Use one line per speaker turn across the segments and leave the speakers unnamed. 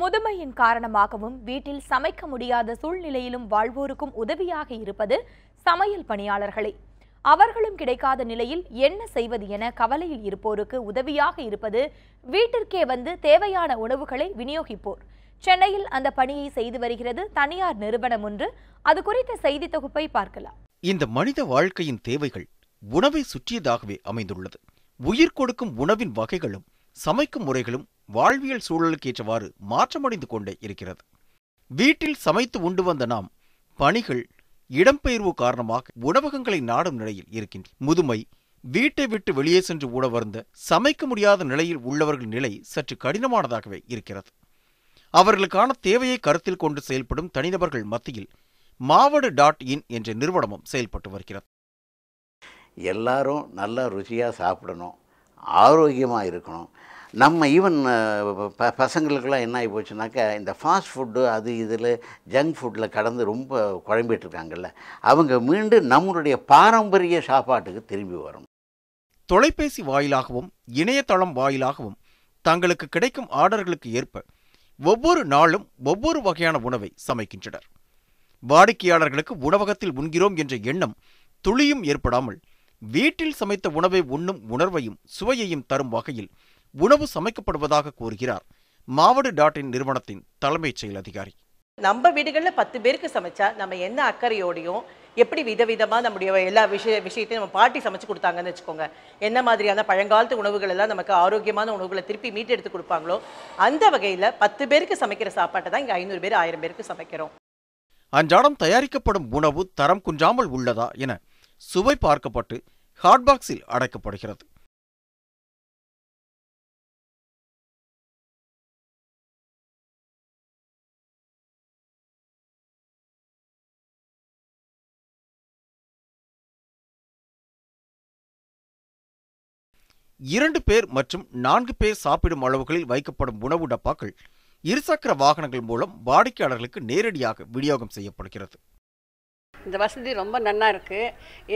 முதுமையின் காரணமாகவும் வீட்டில் சமைக்க முடியாத சூழ்நிலையிலும் வாழ்வோருக்கும் உதவியாக இருப்பது சமையல் பணியாளர்களே அவர்களும் கிடைக்காத நிலையில் என்ன செய்வது என கவலையில் இருப்போருக்கு உதவியாக இருப்பது வீட்டிற்கே வந்து தேவையான உணவுகளை விநியோகிப்போர் சென்னையில் அந்த பணியை செய்து வருகிறது தனியார் நிறுவனம் ஒன்று அது குறித்த செய்தி தொகுப்பை பார்க்கலாம் இந்த மனித வாழ்க்கையின் தேவைகள் உணவை சுற்றியதாகவே அமைந்துள்ளது உயிர் கொடுக்கும் உணவின் வகைகளும் சமைக்கும் முறைகளும் வாழ்வியல் சூழலுக்கு ஏற்றவாறு மாற்றமடைந்து கொண்டே இருக்கிறது வீட்டில் சமைத்து உண்டு வந்த நாம் பணிகள் இடம்பெயர்வு காரணமாக உணவகங்களை நாடும் நிலையில் இருக்கின்றன முதுமை வீட்டை விட்டு வெளியே சென்று உணவருந்த சமைக்க முடியாத நிலையில் உள்ளவர்கள் நிலை சற்று கடினமானதாகவே இருக்கிறது அவர்களுக்கான தேவையை கருத்தில் கொண்டு செயல்படும் தனிநபர்கள் மத்தியில் மாவடு டாட் இன்
என்ற நிறுவனமும் செயல்பட்டு வருகிறது எல்லாரும் நல்லா ருசியாக சாப்பிடணும் ஆரோக்கியமாக இருக்கணும் நம்ம ஈவன் ப பசங்களுக்கெல்லாம் என்ன ஆகி போச்சுனாக்கா இந்த ஃபாஸ்ட் ஃபுட்டு அது இதில் ஜங்க் ஃபுட்டில் கடந்து ரொம்ப குழம்பிட்டுருக்காங்கல்ல அவங்க மீண்டும் நம்மளுடைய பாரம்பரிய சாப்பாட்டுக்கு திரும்பி வரணும் தொலைபேசி வாயிலாகவும் இணையதளம் வாயிலாகவும் தங்களுக்கு கிடைக்கும்
ஆர்டர்களுக்கு ஏற்ப ஒவ்வொரு நாளும் ஒவ்வொரு வகையான உணவை சமைக்கின்றனர் வாடிக்கையாளர்களுக்கு உணவகத்தில் உண்கிறோம் என்ற எண்ணம் துளியும் ஏற்படாமல் வீட்டில் சமைத்த உணவை உண்ணும் உணர்வையும் சுவையையும் தரும் வகையில் உணவு சமைக்கப்படுவதாக கூறுகிறார் மாவடு டாட் இன் நிறுவனத்தின் தலைமைச் செயல் அதிகாரி நம்ம வீடுகளில் பத்து பேருக்கு சமைச்சா நம்ம என்ன அக்கறையோடையும் எப்படி விதவிதமாக நம்முடைய எல்லா விஷய விஷயத்தையும் நம்ம பாட்டி சமைச்சு கொடுத்தாங்கன்னு வச்சுக்கோங்க என்ன மாதிரியான பழங்காலத்து உணவுகள் எல்லாம் நமக்கு ஆரோக்கியமான உணவுகளை திருப்பி மீட்டு எடுத்து கொடுப்பாங்களோ அந்த வகையில் பத்து பேருக்கு சமைக்கிற சாப்பாட்டை தான் இங்கே ஐநூறு பேர் ஆயிரம் பேருக்கு சமைக்கிறோம் அன்றாடம் தயாரிக்கப்படும் உணவு தரம் குஞ்சாமல் உள்ளதா என சுவை பார்க்கப்பட்டு ஹாட்பாக்ஸில் அடைக்கப்படுகிறது இரண்டு பேர் மற்றும் நான்கு பேர் சாப்பிடும் அளவுகளில் வைக்கப்படும் உணவு டப்பாக்கள் இருசக்கர வாகனங்கள் மூலம் வாடிக்கையாளர்களுக்கு நேரடியாக விநியோகம் செய்யப்படுகிறது
இந்த வசதி ரொம்ப நல்லா இருக்குது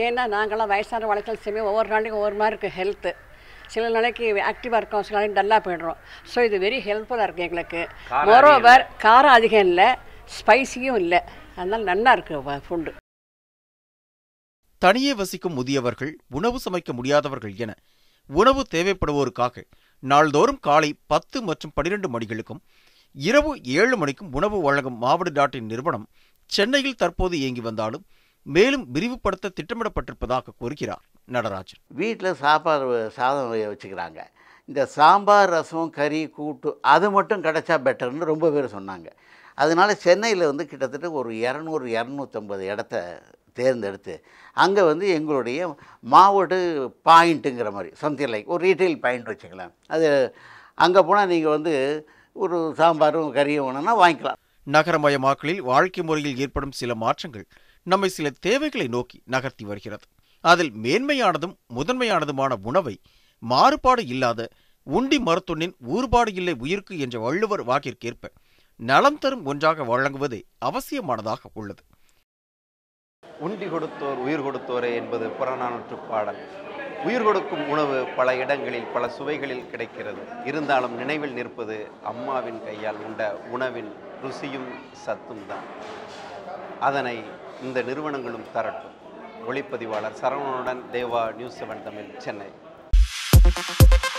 ஏன்னா நாங்களாம் வயசான வளர்ச்சல் செய்யும் ஒவ்வொரு நாளைக்கும் ஒவ்வொரு மாதிரி இருக்குது ஹெல்த்து சில நாளைக்கு ஆக்டிவாக இருக்கும் சில நாளைக்கு டல்லாக போயிடுறோம் ஸோ இது வெரி ஹெல்ப்ஃபுல்லாக இருக்குது எங்களுக்கு மொரோவர் காரம் அதிகம் இல்லை ஸ்பைசியும் இல்லை அதனால் நல்லா இருக்குது ஃபுண்டு
தனியே வசிக்கும் முதியவர்கள் உணவு சமைக்க முடியாதவர்கள் என உணவு தேவைப்படுவோருக்காக நாள்தோறும் காலை பத்து மற்றும் பன்னிரண்டு மணிகளுக்கும் இரவு ஏழு மணிக்கும் உணவு வழங்கும் மாவடு டாட்டின் நிறுவனம் சென்னையில் தற்போது இயங்கி வந்தாலும் மேலும் விரிவுபடுத்த திட்டமிடப்பட்டிருப்பதாக கூறுகிறார் நடராஜன்
வீட்டில் சாப்பாடு சாதம் வச்சுக்கிறாங்க இந்த சாம்பார் ரசம் கறி கூட்டு அது மட்டும் கிடச்சா பெட்டர்னு ரொம்ப பேர் சொன்னாங்க அதனால் சென்னையில் வந்து கிட்டத்தட்ட ஒரு இரநூறு இரநூத்தம்பது இடத்த தேர்ந்தெடுத்து அங்கே வந்து எங்களுடைய மாவட்ட பாயிண்ட்டுங்கிற மாதிரி சம்திங் லைக் ஒரு ரீட்டைல் பாயிண்ட் வச்சுக்கலாம் அது அங்கே போனால் நீங்கள் வந்து ஒரு சாம்பாரும் கறியும் வேணும்னா வாங்கிக்கலாம்
நகரமயமாக்கலில் வாழ்க்கை முறையில் ஏற்படும் சில மாற்றங்கள் நம்மை சில தேவைகளை நோக்கி நகர்த்தி வருகிறது அதில் மேன்மையானதும் முதன்மையானதுமான உணவை மாறுபாடு இல்லாத உண்டி மருத்துவனின் ஊறுபாடு இல்லை உயிர்க்கு என்ற வள்ளுவர் வாக்கிற்கேற்ப நலம் தரும் ஒன்றாக வழங்குவதே அவசியமானதாக உள்ளது உண்டி கொடுத்தோர் உயிர் கொடுத்தோரே என்பது புறநானூற்று பாடல் உயிர் கொடுக்கும் உணவு பல இடங்களில் பல சுவைகளில் கிடைக்கிறது இருந்தாலும் நினைவில் நிற்பது அம்மாவின் கையால் உண்ட உணவின் ருசியும் சத்தும் தான் அதனை இந்த நிறுவனங்களும் தரட்டும் ஒளிப்பதிவாளர் சரவணனுடன் தேவா நியூஸ் செவன் தமிழ் சென்னை